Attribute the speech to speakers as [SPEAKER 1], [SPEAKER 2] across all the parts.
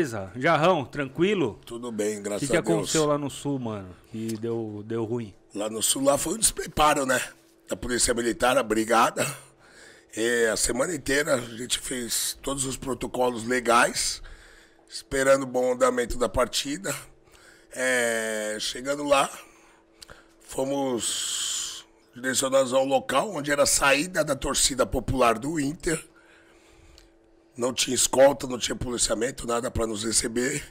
[SPEAKER 1] Beleza, Jarrão, tranquilo?
[SPEAKER 2] Tudo bem, graças que que a Deus. O que aconteceu
[SPEAKER 1] lá no sul, mano? Que deu,
[SPEAKER 2] deu ruim? Lá no sul lá foi um despreparo, né? Da Polícia Militar, a brigada. E é, a semana inteira a gente fez todos os protocolos legais, esperando o bom andamento da partida. É, chegando lá, fomos direcionados ao local onde era a saída da torcida popular do Inter não tinha escolta, não tinha policiamento, nada para nos receber.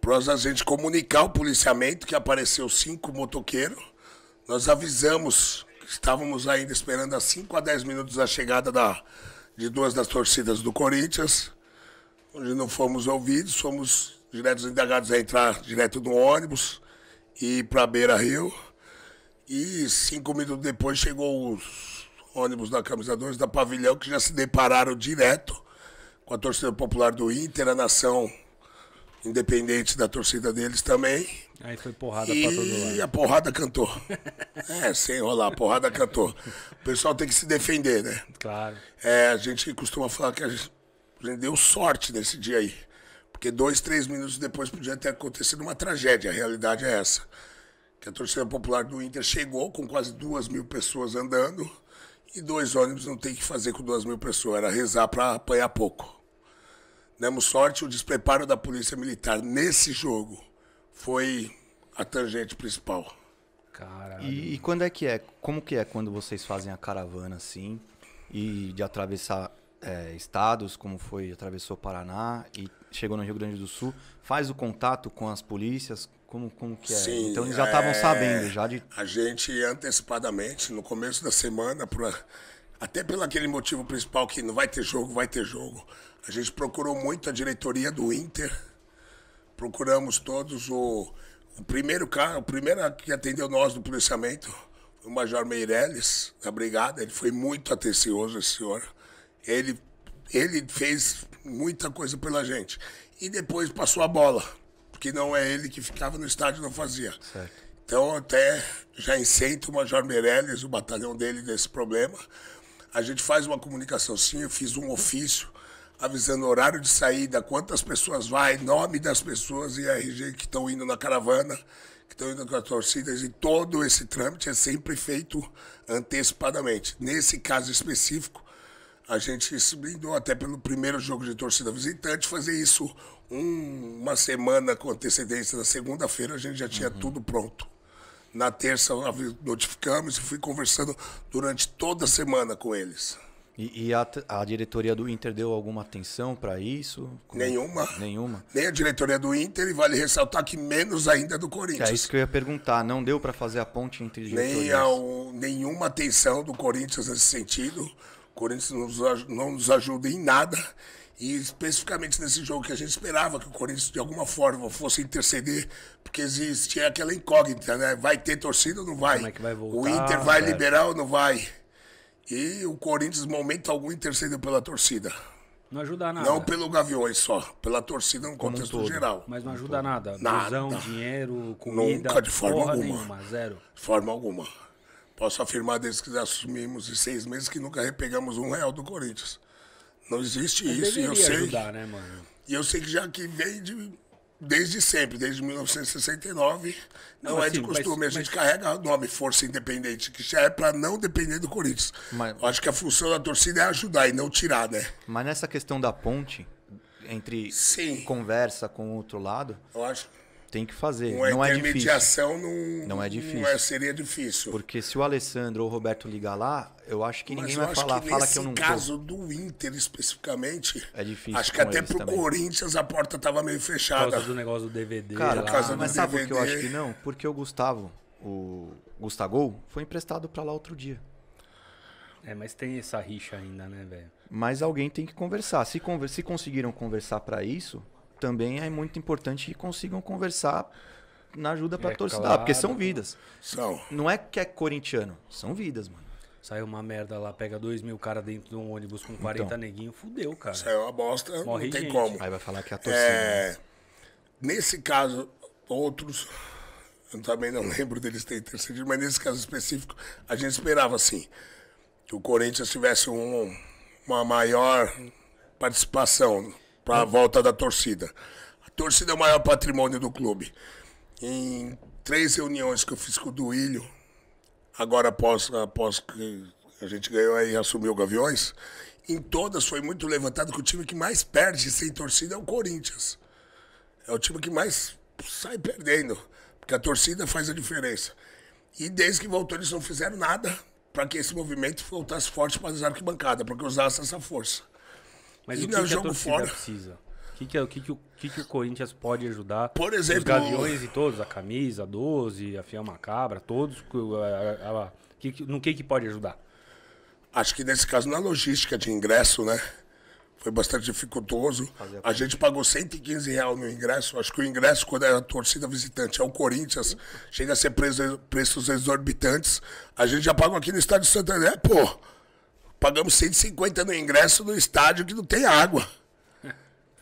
[SPEAKER 2] Para a gente comunicar o policiamento, que apareceu cinco motoqueiros, nós avisamos que estávamos ainda esperando a 5 a 10 minutos a chegada da, de duas das torcidas do Corinthians, onde não fomos ouvidos, fomos diretos indagados a entrar direto no ônibus e ir para Beira Rio. E cinco minutos depois chegou os ônibus da Camisa 2 da Pavilhão que já se depararam direto com a torcida popular do Inter, a nação independente da torcida deles também. Aí foi porrada e pra todo lado. E a porrada cantou. é, sem enrolar, a porrada cantou. O pessoal tem que se defender, né? Claro. É, a gente costuma falar que a gente, a gente deu sorte nesse dia aí. Porque dois, três minutos depois podia ter acontecido uma tragédia. A realidade é essa. Que a torcida popular do Inter chegou com quase duas mil pessoas andando. E dois ônibus não tem que fazer com duas mil pessoas. Era rezar para apanhar pouco demos sorte, o despreparo da polícia militar nesse jogo foi a tangente principal.
[SPEAKER 1] Caralho. E, e quando é que é? Como que é quando vocês fazem a caravana assim e de atravessar é, estados, como foi atravessou Paraná e chegou no Rio Grande do Sul, faz o contato com as polícias, como, como que é? Sim, então eles já estavam é, sabendo já de...
[SPEAKER 2] A gente antecipadamente no começo da semana, pra, até pelo aquele motivo principal que não vai ter jogo, vai ter jogo. A gente procurou muito a diretoria do Inter. Procuramos todos o, o primeiro cara, o primeiro que atendeu nós do policiamento, o Major Meirelles, da Brigada. Ele foi muito atencioso, esse senhor. Ele, ele fez muita coisa pela gente. E depois passou a bola, porque não é ele que ficava no estádio não fazia. Certo. Então, até já incento o Major Meirelles, o batalhão dele, desse problema. A gente faz uma comunicação, sim, eu fiz um ofício avisando horário de saída, quantas pessoas vai, nome das pessoas e RG que estão indo na caravana, que estão indo com as torcidas, e todo esse trâmite é sempre feito antecipadamente. Nesse caso específico, a gente se brindou até pelo primeiro jogo de torcida visitante, fazer isso um, uma semana com antecedência. Na segunda-feira a gente já tinha uhum. tudo pronto. Na terça notificamos e fui conversando durante toda a semana com eles.
[SPEAKER 1] E, e a, a, diretoria do Inter deu alguma atenção para isso? Como... É nenhuma. Nenhuma.
[SPEAKER 2] Nem a diretoria do Inter, e vale ressaltar que menos ainda do Corinthians. Que é isso
[SPEAKER 1] que eu ia perguntar. Não deu para fazer a ponte entre diretorias?
[SPEAKER 2] Nem nenhuma atenção do Corinthians nesse sentido. O Corinthians não nos, não nos ajuda em nada. E especificamente nesse jogo que a gente esperava que o Corinthians de alguma forma fosse interceder, porque existia é aquela incógnita, né? Vai ter torcida ou não vai? Como é que vai voltar? O Inter vai é. liberar ou não vai? E o Corinthians, momento algum, intercedeu pela torcida. Não ajuda nada. Não pelo Gaviões só, pela torcida no contexto todo. geral. Mas não ajuda nada. nada. Visão, dinheiro, comida, Nunca, de forma alguma. Nenhuma, zero. De forma alguma. Posso afirmar desde que assumimos em seis meses que nunca repegamos um real do Corinthians. Não existe Mas isso e eu sei. Ajudar, né, mano? E eu sei que já que vem de Desde sempre, desde 1969, não, não é assim, de costume. Mas, a gente mas... carrega o nome Força Independente, que já é para não depender do Corinthians. Mas... acho que a função da torcida é ajudar e não tirar, né?
[SPEAKER 1] Mas nessa questão da ponte,
[SPEAKER 2] entre Sim.
[SPEAKER 1] conversa com o outro lado, eu acho tem que fazer. Uma não intermediação é
[SPEAKER 2] difícil. Não, não é difícil. Não é, seria difícil.
[SPEAKER 1] Porque se o Alessandro ou o Roberto ligar lá, eu acho que ninguém vai falar. Que fala que eu não caso
[SPEAKER 2] tô. do Inter especificamente. É difícil. Acho que até pro também. Corinthians a porta tava meio fechada. Por causa do negócio do DVD. Cara, por causa né? do mas DVD. sabe por que eu acho que não?
[SPEAKER 1] Porque o Gustavo, o Gustagol, foi emprestado para lá outro dia. É, mas tem essa rixa ainda, né, velho? Mas alguém tem que conversar. Se, conver se conseguiram conversar para isso, também é muito importante que consigam conversar na ajuda para é torcida, claro. Ah, porque são vidas. São. Não é que é corintiano, são vidas, mano. Saiu uma merda lá, pega dois mil caras dentro de um ônibus com 40 então, neguinho, fudeu, cara. Saiu uma bosta, Morre não tem gente. como. Aí vai falar que é a torcida. É... Né?
[SPEAKER 2] Nesse caso, outros, eu também não lembro deles terem intercedido, mas nesse caso específico, a gente esperava, assim, que o Corinthians tivesse um, uma maior participação para a volta da torcida. A torcida é o maior patrimônio do clube. Em três reuniões que eu fiz com o Duílio, agora após, após que a gente ganhou e assumiu o Gaviões, em todas foi muito levantado que o time que mais perde sem torcida é o Corinthians. É o time que mais sai perdendo, porque a torcida faz a diferença. E desde que voltou eles não fizeram nada para que esse movimento voltasse forte para as arquibancadas, para que usasse essa força.
[SPEAKER 1] Mas e o que, é que a torcida
[SPEAKER 2] precisa? O que, que, é, o, que, que, que, que o
[SPEAKER 1] Corinthians pode ajudar? Por exemplo. Os Gaviões e todos, a camisa, a 12, a Fiel Macabra, todos.
[SPEAKER 2] A, a, a, que, no que, que pode ajudar? Acho que nesse caso, na logística de ingresso, né? Foi bastante dificultoso. A gente pagou 115 reais no ingresso. Acho que o ingresso, quando é a torcida visitante, é o Corinthians, chega a ser preço, preços exorbitantes. A gente já pagou aqui no estádio Santander, é, pô Pagamos 150 no ingresso do estádio que não tem água.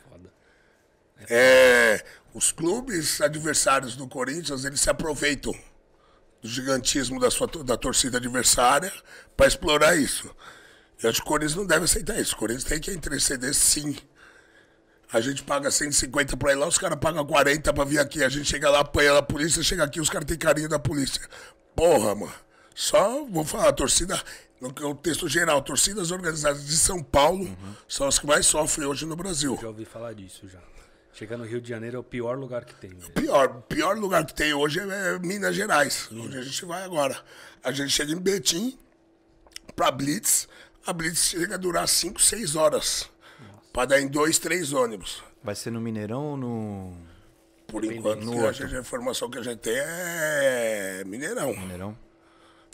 [SPEAKER 2] Foda. É, os clubes adversários do Corinthians, eles se aproveitam do gigantismo da, sua, da torcida adversária para explorar isso. Eu acho que o Corinthians não deve aceitar isso. O Corinthians tem que interceder sim. A gente paga 150 pra ir lá, os caras pagam 40 pra vir aqui. A gente chega lá, apanha a polícia, chega aqui, os caras têm carinho da polícia. Porra, mano. Só vou falar, a torcida, no que é o texto geral, torcidas organizadas de São Paulo uhum. são as que mais sofrem hoje no Brasil. Já ouvi falar disso já. Chegar no Rio de Janeiro é o pior lugar que tem. O né? pior, pior lugar que tem hoje é, é Minas Gerais, onde a gente vai agora. A gente chega em Betim, pra Blitz, a Blitz chega a durar 5, 6 horas. Pra dar em dois, três ônibus.
[SPEAKER 1] Vai ser no Mineirão ou no. Por enquanto, no a, a
[SPEAKER 2] informação que a gente tem é Mineirão. Mineirão.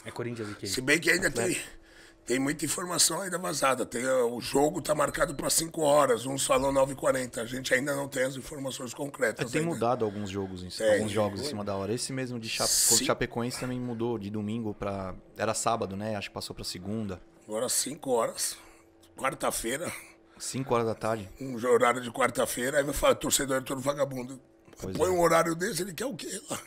[SPEAKER 2] É Corinthians aqui. Se bem que ainda Atlético. tem, né? tem muita informação ainda vazada. Tem, eh, o jogo está marcado para 5 horas, uns salão 9h40. A gente ainda não tem as informações concretas. É, tem ainda. mudado alguns
[SPEAKER 1] jogos, em, é, alguns jogos em cima da hora. Esse mesmo de Chape, Chapecoense também mudou de domingo para. Era sábado, né? Acho que passou para segunda.
[SPEAKER 2] Agora 5 horas, quarta-feira. 5 horas da tarde. Um horário de quarta-feira, aí vai falar, torcedor é todo vagabundo. Pois Põe é. um horário desse, ele quer o quê lá?